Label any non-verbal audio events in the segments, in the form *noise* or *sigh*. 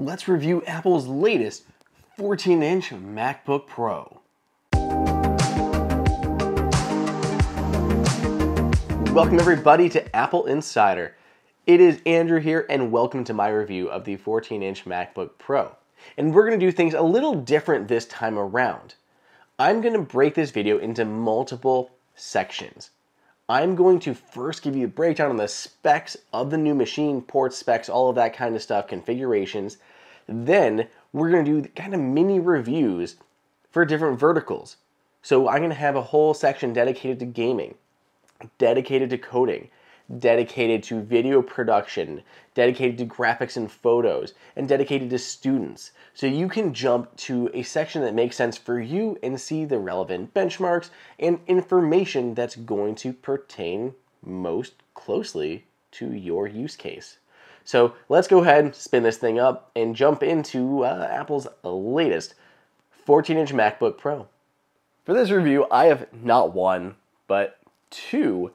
let's review Apple's latest 14-inch MacBook Pro. Welcome everybody to Apple Insider. It is Andrew here and welcome to my review of the 14-inch MacBook Pro. And we're going to do things a little different this time around. I'm going to break this video into multiple sections. I'm going to first give you a breakdown on the specs of the new machine, port specs, all of that kind of stuff, configurations. Then we're going to do kind of mini reviews for different verticals. So I'm going to have a whole section dedicated to gaming, dedicated to coding, dedicated to video production, dedicated to graphics and photos, and dedicated to students. So you can jump to a section that makes sense for you and see the relevant benchmarks and information that's going to pertain most closely to your use case. So let's go ahead, spin this thing up, and jump into uh, Apple's latest 14-inch MacBook Pro. For this review, I have not one, but two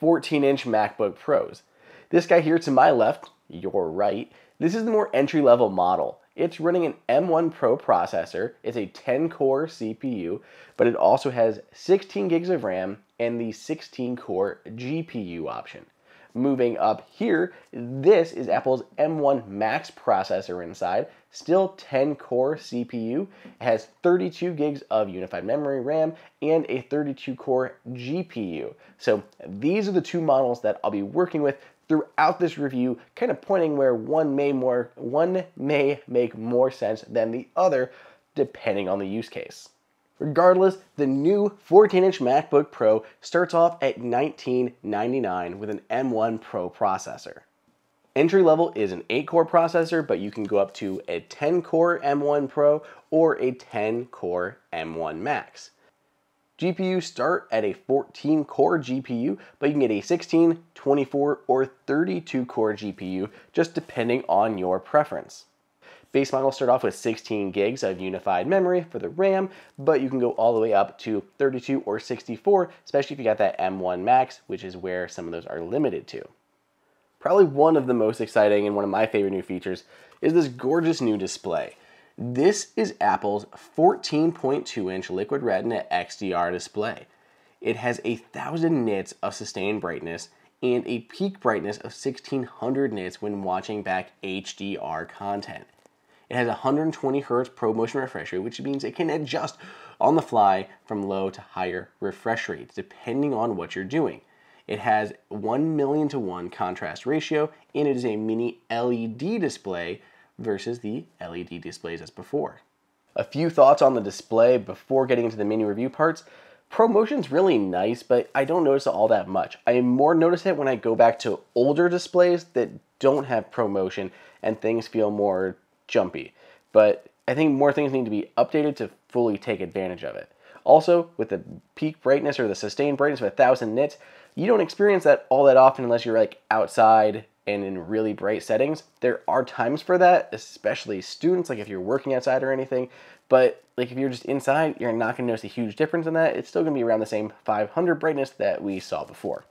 14-inch MacBook Pros. This guy here to my left, your right, this is the more entry-level model. It's running an M1 Pro processor, it's a 10-core CPU, but it also has 16 gigs of RAM and the 16-core GPU option. Moving up here, this is Apple's M1 Max processor inside, still 10 core CPU, it has 32 gigs of unified memory RAM and a 32 core GPU. So these are the two models that I'll be working with throughout this review, kind of pointing where one may more one may make more sense than the other depending on the use case. Regardless, the new 14-inch MacBook Pro starts off at 1999 dollars with an M1 Pro processor. Entry level is an 8-core processor, but you can go up to a 10-core M1 Pro or a 10-core M1 Max. GPUs start at a 14 core GPU, but you can get a 16, 24, or 32 core GPU, just depending on your preference. Base models start off with 16 gigs of unified memory for the RAM, but you can go all the way up to 32 or 64, especially if you got that M1 Max, which is where some of those are limited to. Probably one of the most exciting and one of my favorite new features is this gorgeous new display. This is Apple's 14.2 inch Liquid Retina XDR display. It has a thousand nits of sustained brightness and a peak brightness of 1600 nits when watching back HDR content. It has 120 hertz pro motion refresh rate, which means it can adjust on the fly from low to higher refresh rates, depending on what you're doing. It has 1 million to 1 contrast ratio, and it is a mini LED display versus the LED displays as before. A few thoughts on the display before getting into the mini review parts. ProMotion's really nice, but I don't notice it all that much. I more notice it when I go back to older displays that don't have ProMotion and things feel more jumpy, but I think more things need to be updated to fully take advantage of it. Also, with the peak brightness or the sustained brightness of 1000 nits, you don't experience that all that often unless you're like outside and in really bright settings. There are times for that, especially students, like if you're working outside or anything, but like if you're just inside, you're not gonna notice a huge difference in that. It's still gonna be around the same 500 brightness that we saw before.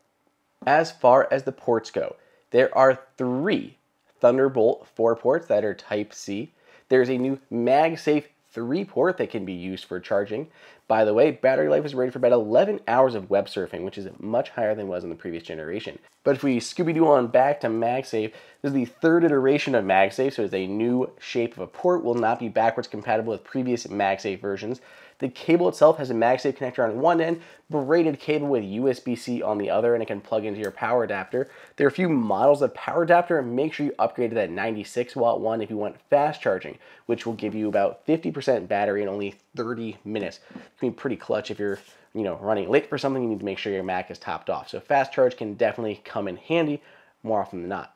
As far as the ports go, there are three Thunderbolt 4 ports that are Type C. There's a new MagSafe 3 port that can be used for charging. By the way, battery life is rated for about 11 hours of web surfing, which is much higher than was in the previous generation. But if we Scooby-Doo on back to MagSafe, this is the third iteration of MagSafe, so it's a new shape of a port, will not be backwards compatible with previous MagSafe versions. The cable itself has a MagSafe connector on one end, braided cable with USB-C on the other, and it can plug into your power adapter. There are a few models of power adapter, make sure you upgrade to that 96 watt one if you want fast charging, which will give you about 50% battery and only 30 minutes. It can be pretty clutch if you're you know, running late for something, you need to make sure your Mac is topped off. So fast charge can definitely come in handy more often than not.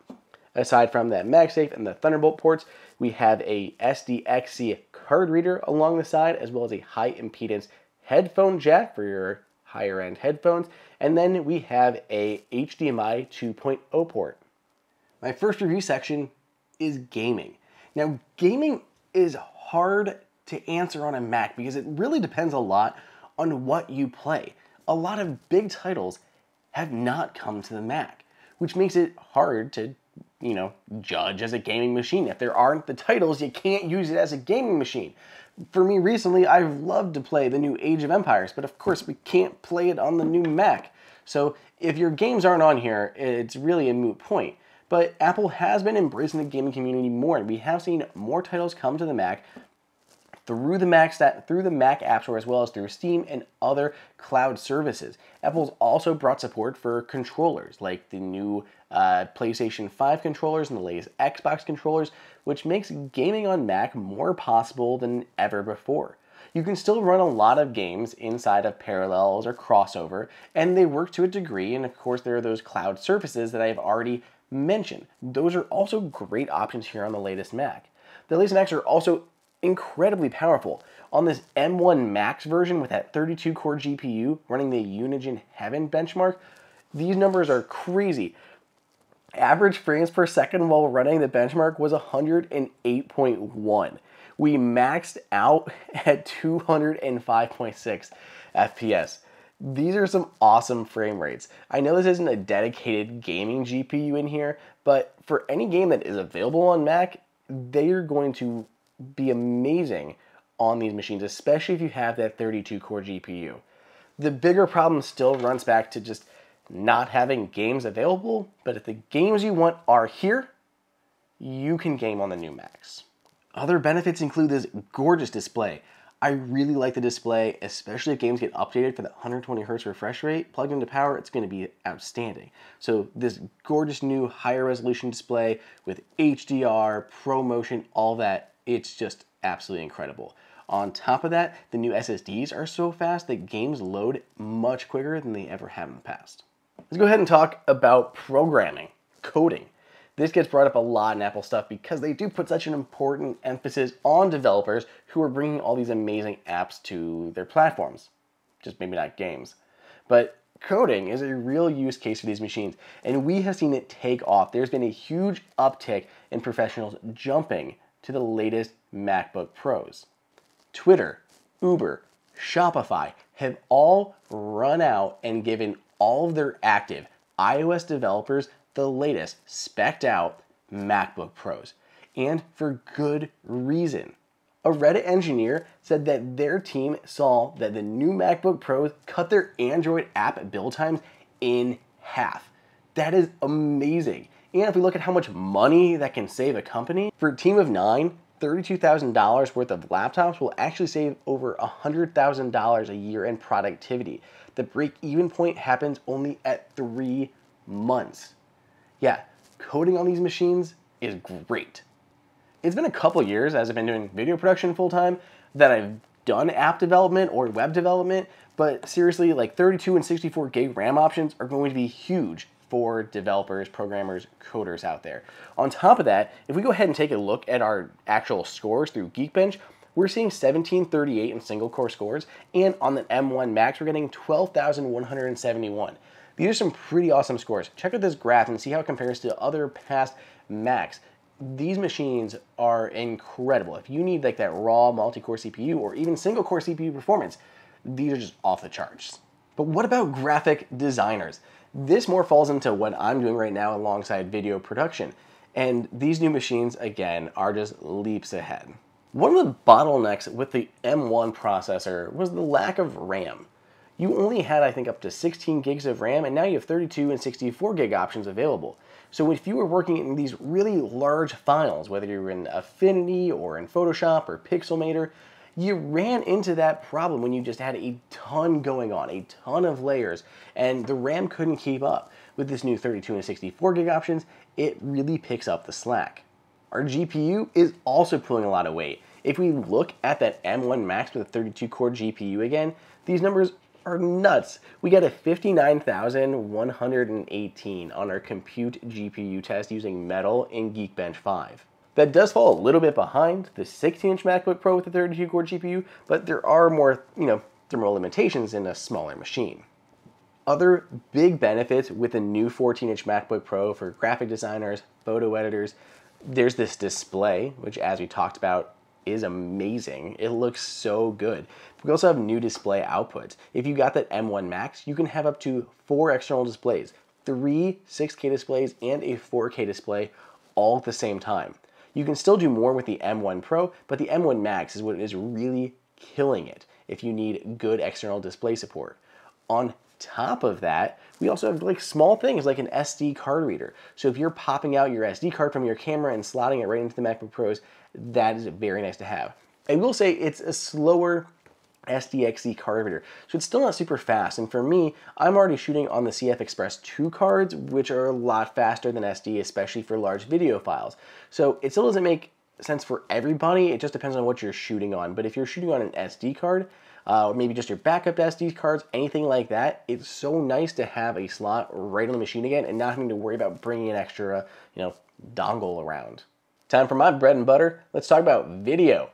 Aside from that MagSafe and the Thunderbolt ports, we have a SDXC card reader along the side, as well as a high impedance headphone jack for your higher end headphones. And then we have a HDMI 2.0 port. My first review section is gaming. Now gaming is hard to answer on a Mac because it really depends a lot on what you play. A lot of big titles have not come to the Mac, which makes it hard to, you know, judge as a gaming machine. If there aren't the titles, you can't use it as a gaming machine. For me recently, I've loved to play the new Age of Empires, but of course we can't play it on the new Mac. So if your games aren't on here, it's really a moot point. But Apple has been embracing the gaming community more, and we have seen more titles come to the Mac through the Mac through the Mac App Store as well as through Steam and other cloud services. Apple's also brought support for controllers like the new uh, PlayStation 5 controllers and the latest Xbox controllers, which makes gaming on Mac more possible than ever before. You can still run a lot of games inside of Parallels or Crossover, and they work to a degree, and of course there are those cloud services that I've already mentioned. Those are also great options here on the latest Mac. The latest Macs are also incredibly powerful. On this M1 Max version with that 32 core GPU running the Unigen Heaven benchmark, these numbers are crazy. Average frames per second while running the benchmark was 108.1. We maxed out *laughs* at 205.6 FPS. These are some awesome frame rates. I know this isn't a dedicated gaming GPU in here, but for any game that is available on Mac, they are going to be amazing on these machines, especially if you have that 32 core GPU. The bigger problem still runs back to just not having games available, but if the games you want are here, you can game on the new Macs. Other benefits include this gorgeous display. I really like the display, especially if games get updated for the 120 hz refresh rate. Plugged into power, it's gonna be outstanding. So this gorgeous new higher resolution display with HDR, ProMotion, all that it's just absolutely incredible. On top of that, the new SSDs are so fast that games load much quicker than they ever have in the past. Let's go ahead and talk about programming, coding. This gets brought up a lot in Apple stuff because they do put such an important emphasis on developers who are bringing all these amazing apps to their platforms. Just maybe not games. But coding is a real use case for these machines, and we have seen it take off. There's been a huge uptick in professionals jumping to the latest MacBook Pros. Twitter, Uber, Shopify have all run out and given all of their active iOS developers the latest specced out MacBook Pros, and for good reason. A Reddit engineer said that their team saw that the new MacBook Pros cut their Android app build times in half. That is amazing. And if we look at how much money that can save a company, for a team of nine, $32,000 worth of laptops will actually save over $100,000 a year in productivity. The break even point happens only at three months. Yeah, coding on these machines is great. It's been a couple years as I've been doing video production full time that I've done app development or web development, but seriously, like 32 and 64 gig RAM options are going to be huge for developers, programmers, coders out there. On top of that, if we go ahead and take a look at our actual scores through Geekbench, we're seeing 1738 in single core scores, and on the M1 Max, we're getting 12,171. These are some pretty awesome scores. Check out this graph and see how it compares to other past Macs. These machines are incredible. If you need like that raw multi-core CPU or even single core CPU performance, these are just off the charts. But what about graphic designers? This more falls into what I'm doing right now alongside video production. And these new machines, again, are just leaps ahead. One of the bottlenecks with the M1 processor was the lack of RAM. You only had, I think, up to 16 gigs of RAM, and now you have 32 and 64 gig options available. So if you were working in these really large files, whether you're in Affinity or in Photoshop or Pixelmator, you ran into that problem when you just had a ton going on, a ton of layers, and the RAM couldn't keep up. With this new 32 and 64 gig options, it really picks up the slack. Our GPU is also pulling a lot of weight. If we look at that M1 Max with a 32 core GPU again, these numbers are nuts. We got a 59,118 on our compute GPU test using Metal in Geekbench 5. That does fall a little bit behind the 16-inch MacBook Pro with the 32-core GPU, but there are more, you know, thermal limitations in a smaller machine. Other big benefits with the new 14-inch MacBook Pro for graphic designers, photo editors, there's this display, which as we talked about, is amazing. It looks so good. We also have new display outputs. If you got that M1 Max, you can have up to four external displays, three 6K displays and a 4K display all at the same time. You can still do more with the M1 Pro, but the M1 Max is what is really killing it if you need good external display support. On top of that, we also have like small things like an SD card reader. So if you're popping out your SD card from your camera and slotting it right into the MacBook Pros, that is very nice to have. I will say it's a slower SDXZ card reader. So it's still not super fast. And for me, I'm already shooting on the CF Express 2 cards, which are a lot faster than SD, especially for large video files. So it still doesn't make sense for everybody. It just depends on what you're shooting on. But if you're shooting on an SD card, uh, or maybe just your backup SD cards, anything like that, it's so nice to have a slot right on the machine again and not having to worry about bringing an extra, you know, dongle around. Time for my bread and butter. Let's talk about video.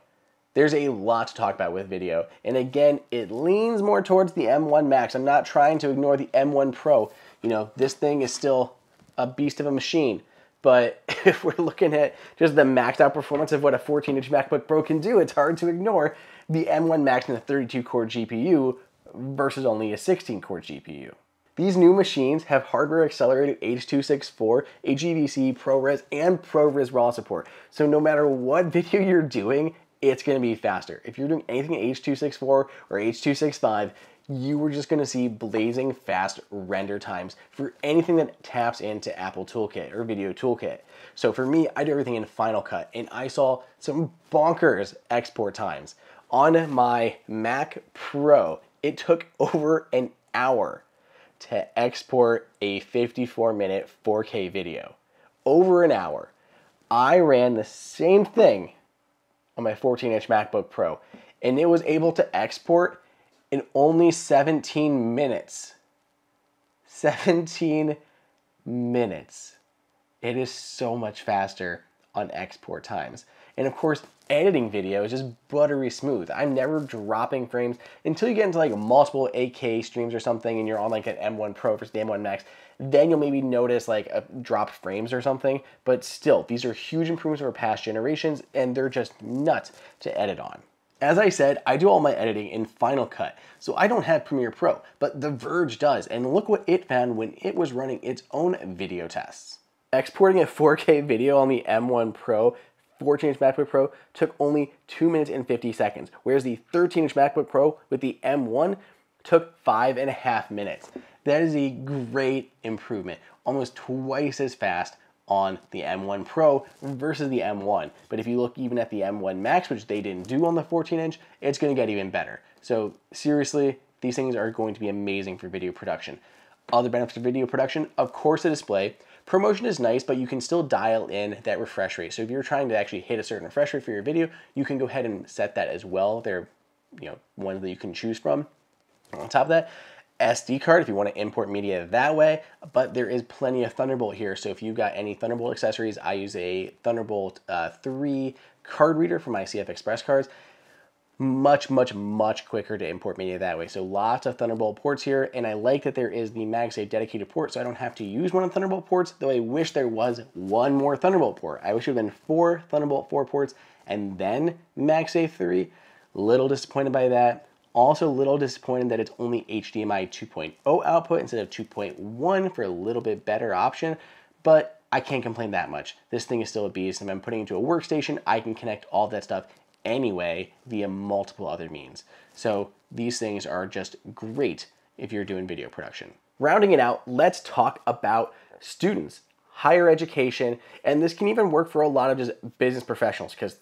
There's a lot to talk about with video. And again, it leans more towards the M1 Max. I'm not trying to ignore the M1 Pro. You know, this thing is still a beast of a machine. But *laughs* if we're looking at just the maxed out performance of what a 14 inch MacBook Pro can do, it's hard to ignore the M1 Max and the 32 core GPU versus only a 16 core GPU. These new machines have hardware accelerated H.264, HEVC, ProRes, and ProRes RAW support. So no matter what *laughs* video you're doing, it's going to be faster. If you're doing anything H.264 or H.265, you are just going to see blazing fast render times for anything that taps into Apple Toolkit or Video Toolkit. So for me, I do everything in Final Cut, and I saw some bonkers export times. On my Mac Pro, it took *laughs* over an hour to export a 54 minute 4K video. Over an hour. I ran the same thing on my 14 inch MacBook Pro. And it was able to export in only 17 minutes. 17 minutes. It is so much faster on export times. And of course, editing video is just buttery smooth. I'm never dropping frames until you get into like multiple 8K streams or something and you're on like an M1 Pro versus the M1 Max, then you'll maybe notice like a dropped frames or something. But still, these are huge improvements over past generations and they're just nuts to edit on. As I said, I do all my editing in Final Cut, so I don't have Premiere Pro, but The Verge does, and look what it found when it was running its own video tests. Exporting a 4K video on the M1 Pro 14 inch MacBook Pro took only 2 minutes and 50 seconds, whereas the 13 inch MacBook Pro with the M1 took five and a half minutes. That is a great improvement, almost twice as fast on the M1 Pro versus the M1. But if you look even at the M1 Max, which they didn't do on the 14 inch, it's gonna get even better. So seriously, these things are going to be amazing for video production. Other benefits of video production, of course the display, Promotion is nice, but you can still dial in that refresh rate. So if you're trying to actually hit a certain refresh rate for your video, you can go ahead and set that as well. There are you know, ones that you can choose from. On top of that, SD card if you want to import media that way, but there is plenty of Thunderbolt here. So if you've got any Thunderbolt accessories, I use a Thunderbolt uh, 3 card reader for my CF Express cards much, much, much quicker to import media that way. So lots of Thunderbolt ports here, and I like that there is the MagSafe dedicated port, so I don't have to use one of the Thunderbolt ports, though I wish there was one more Thunderbolt port. I wish there had been four Thunderbolt 4 ports and then MagSafe 3. Little disappointed by that. Also a little disappointed that it's only HDMI 2.0 output instead of 2.1 for a little bit better option, but I can't complain that much. This thing is still a beast. and I'm putting it into a workstation, I can connect all that stuff anyway via multiple other means. So these things are just great if you're doing video production. Rounding it out, let's talk about students, higher education, and this can even work for a lot of just business professionals because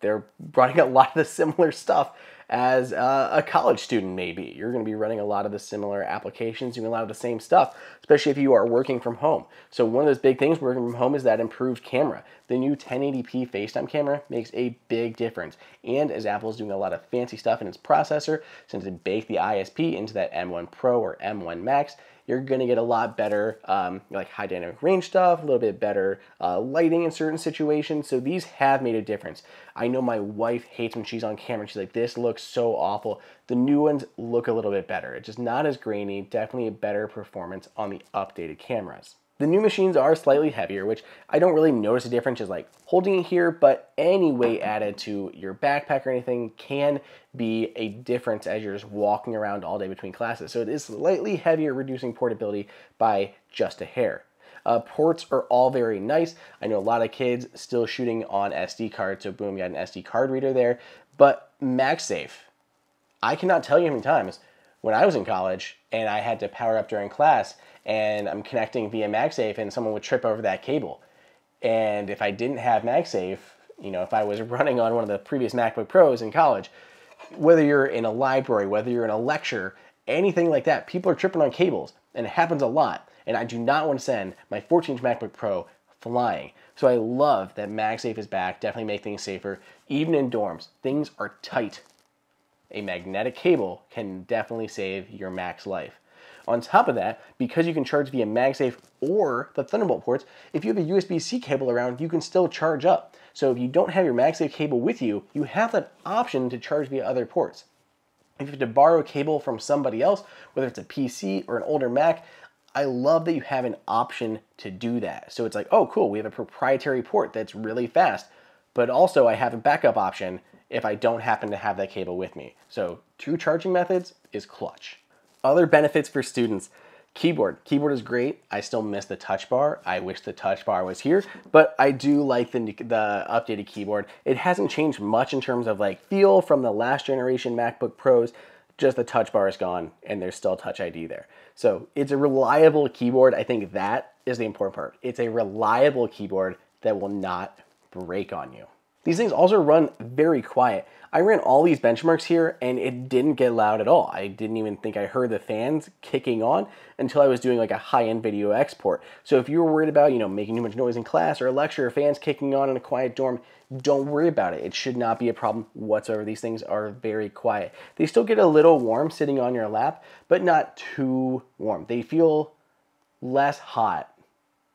they're *laughs* running a lot of the similar stuff as uh, a college student, maybe. You're going to be running a lot of the similar applications, doing a lot of the same stuff, especially if you are working from home. So, one of those big things working from home is that improved camera. The new 1080p FaceTime camera makes a big difference. And as Apple is doing a lot of fancy stuff in its processor, since it baked the ISP into that M1 Pro or M1 Max, you're gonna get a lot better um, like high dynamic range stuff, a little bit better uh, lighting in certain situations. So these have made a difference. I know my wife hates when she's on camera. She's like, this looks so awful. The new ones look a little bit better. It's just not as grainy, definitely a better performance on the updated cameras. The new machines are slightly heavier, which I don't really notice a difference is like holding it here, but any weight added to your backpack or anything can be a difference as you're just walking around all day between classes. So it is slightly heavier, reducing portability by just a hair. Uh, ports are all very nice. I know a lot of kids still shooting on SD cards, so boom, you got an SD card reader there. But MagSafe, I cannot tell you how many times when I was in college and I had to power up during class and I'm connecting via MagSafe and someone would trip over that cable. And if I didn't have MagSafe, you know, if I was *laughs* running on one of the previous MacBook Pros in college, whether you're in a library, whether you're in a lecture, anything like that, people are tripping on cables and it happens a lot. And I do not want to send my 14 inch MacBook Pro flying. So I love that MagSafe is back, definitely make things safer. Even in dorms, things are tight a magnetic cable can definitely save your Mac's life. On top of that, because you can charge via MagSafe or the Thunderbolt ports, if you have a USB-C cable around, you can still charge up. So if you don't have your MagSafe cable with you, you have that option to charge via other ports. If you have to borrow a cable from somebody else, whether it's a PC or an older Mac, I love that you have an option to do that. So it's like, oh, cool, we have a proprietary port that's really fast, but also I have a backup option if I don't happen to have that cable with me. So two charging methods is clutch. Other benefits for students, keyboard. Keyboard is great. I still miss the touch bar. I wish the touch bar was here, but I do like the, the updated keyboard. It hasn't changed much in terms of like feel from the last generation MacBook Pros, just the touch bar is gone and there's still touch ID there. So it's a reliable keyboard. I think that is the important part. It's a reliable keyboard that will not break on you. These things also run very quiet. I ran all these benchmarks here and it didn't get loud at all. I didn't even think I heard the fans kicking on until I was doing like a high-end video export. So if you were worried about, you know, making too much noise in class or a lecture or fans kicking on in a quiet dorm, don't worry about it. It should not be a problem whatsoever. These things are very quiet. They still get a little warm sitting on your lap, but not too warm. They feel less hot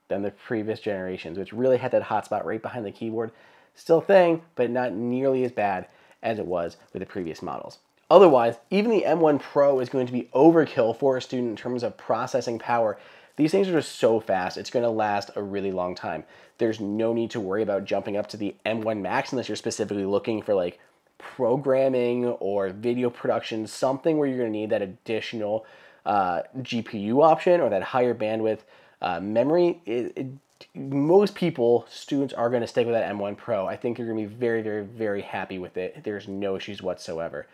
than the previous generations, which really had that hotspot right behind the keyboard Still a thing, but not nearly as bad as it was with the previous models. Otherwise, even the M1 Pro is going to be overkill for a student in terms of processing power. These things are just so fast, it's going to last a really long time. There's no need to worry about jumping up to the M1 Max unless you're specifically looking for like programming or video production, something where you're going to need that additional uh, GPU option or that higher bandwidth uh, memory. It, it most people, students are going to stick with that M1 Pro. I think you're going to be very, very, very happy with it. There's no issues whatsoever.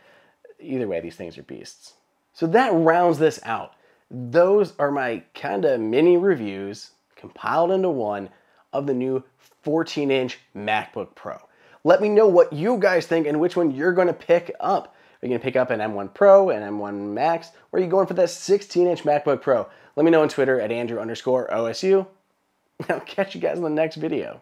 Either way, these things are beasts. So that rounds this out. Those are my kind of mini reviews compiled into one of the new 14-inch MacBook Pro. Let me know what you guys think and which one you're going to pick up. Are you going to pick up an M1 Pro, an M1 Max, or are you going for that 16-inch MacBook Pro? Let me know on Twitter at Andrew underscore OSU. I'll catch you guys in the next video.